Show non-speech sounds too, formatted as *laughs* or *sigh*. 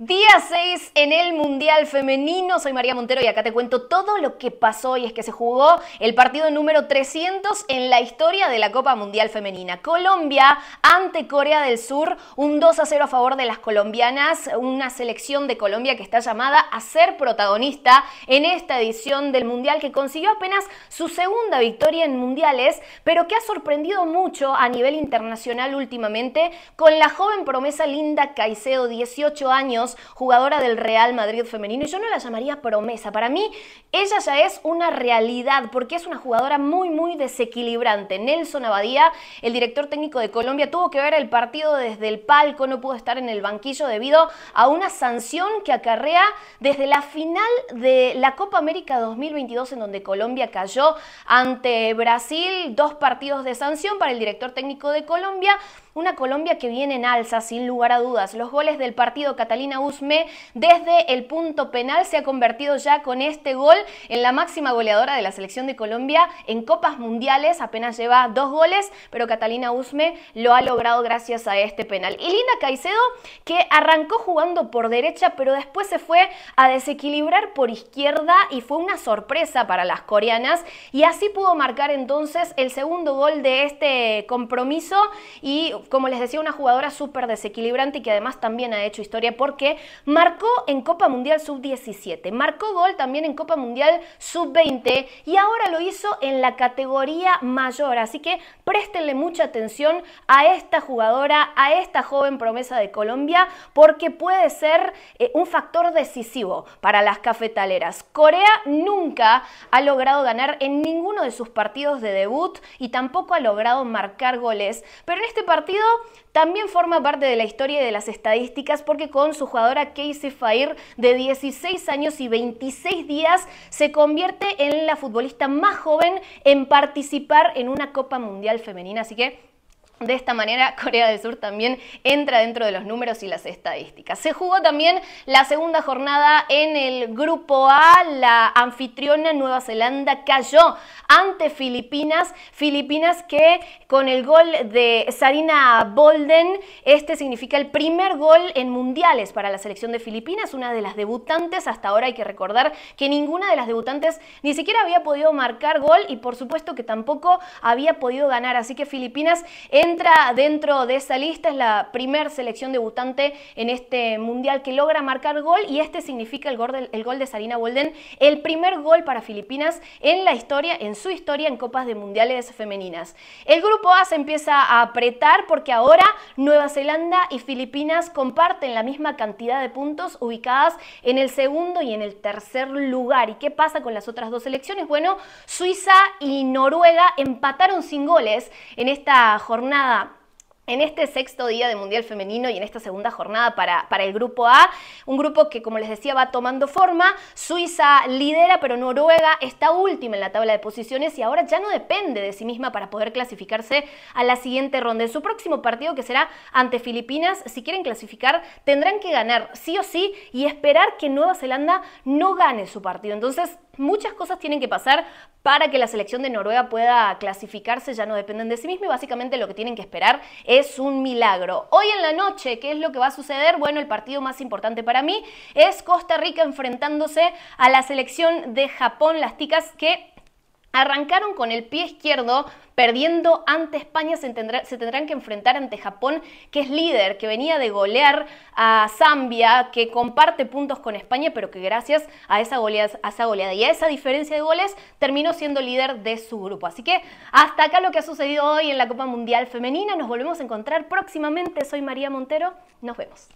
Día 6 en el Mundial Femenino, soy María Montero y acá te cuento todo lo que pasó y es que se jugó el partido número 300 en la historia de la Copa Mundial Femenina. Colombia ante Corea del Sur, un 2 a 0 a favor de las colombianas, una selección de Colombia que está llamada a ser protagonista en esta edición del Mundial que consiguió apenas su segunda victoria en Mundiales, pero que ha sorprendido mucho a nivel internacional últimamente con la joven promesa Linda Caicedo, 18 años jugadora del Real Madrid femenino, y yo no la llamaría promesa. Para mí, ella ya es una realidad, porque es una jugadora muy, muy desequilibrante. Nelson Abadía, el director técnico de Colombia, tuvo que ver el partido desde el palco, no pudo estar en el banquillo debido a una sanción que acarrea desde la final de la Copa América 2022, en donde Colombia cayó ante Brasil, dos partidos de sanción para el director técnico de Colombia, una Colombia que viene en alza, sin lugar a dudas. Los goles del partido Catalina Usme desde el punto penal se ha convertido ya con este gol en la máxima goleadora de la selección de Colombia en Copas Mundiales. Apenas lleva dos goles, pero Catalina Usme lo ha logrado gracias a este penal. Y Linda Caicedo que arrancó jugando por derecha, pero después se fue a desequilibrar por izquierda y fue una sorpresa para las coreanas. Y así pudo marcar entonces el segundo gol de este compromiso. Y como les decía, una jugadora súper desequilibrante y que además también ha hecho historia porque marcó en Copa Mundial Sub-17, marcó gol también en Copa Mundial Sub-20 y ahora lo hizo en la categoría mayor. Así que préstenle mucha atención a esta jugadora, a esta joven promesa de Colombia, porque puede ser eh, un factor decisivo para las cafetaleras. Corea nunca ha logrado ganar en ninguno de sus partidos de debut y tampoco ha logrado marcar goles, pero en este partido también forma parte de la historia y de las estadísticas porque con su juego jugadora Casey Fair, de 16 años y 26 días, se convierte en la futbolista más joven en participar en una Copa Mundial Femenina. Así que de esta manera, *laughs* Corea del Sur también entra dentro de los números y las estadísticas. Se jugó también la segunda jornada en el Grupo A. La anfitriona Nueva Zelanda cayó ante Filipinas. Filipinas que con el gol de Sarina Bolden, este significa el primer gol en mundiales para la selección de Filipinas, una de las debutantes. Hasta ahora hay que recordar que ninguna de las debutantes ni siquiera había podido marcar gol y por supuesto que tampoco había podido ganar. Así que Filipinas en entra dentro de esa lista, es la primer selección debutante en este mundial que logra marcar gol y este significa el gol de, el gol de Sarina Bolden, el primer gol para Filipinas en la historia, en su historia en Copas de Mundiales femeninas. El grupo A se empieza a apretar porque ahora Nueva Zelanda y Filipinas comparten la misma cantidad de puntos ubicadas en el segundo y en el tercer lugar. ¿Y qué pasa con las otras dos selecciones? Bueno, Suiza y Noruega empataron sin goles en esta jornada en este sexto día de Mundial Femenino y en esta segunda jornada para, para, el Grupo A, un grupo que como les decía va tomando forma, Suiza lidera pero Noruega está última en la tabla de posiciones y ahora ya no depende de sí misma para poder clasificarse a la siguiente ronda. En su próximo partido que será ante Filipinas, si quieren clasificar tendrán que ganar sí o sí y esperar que Nueva Zelanda no gane su partido. Entonces Muchas cosas tienen que pasar para que la selección de Noruega pueda clasificarse, ya no dependen de sí misma y básicamente lo que tienen que esperar es un milagro. Hoy en la noche, ¿qué es lo que va a suceder? Bueno, el partido más importante para mí es Costa Rica enfrentándose a la selección de Japón, las ticas que Arrancaron con el pie izquierdo, perdiendo ante España, se, tendrán que enfrentar ante Japón, que es líder, que venía de golear a Zambia, que comparte puntos con España, pero que gracias a esa, goleada, a esa goleada y a esa diferencia de goles terminó siendo líder de su grupo. Así que hasta acá lo que ha sucedido hoy en la Copa Mundial Femenina. Nos volvemos a encontrar próximamente. Soy María Montero. Nos vemos.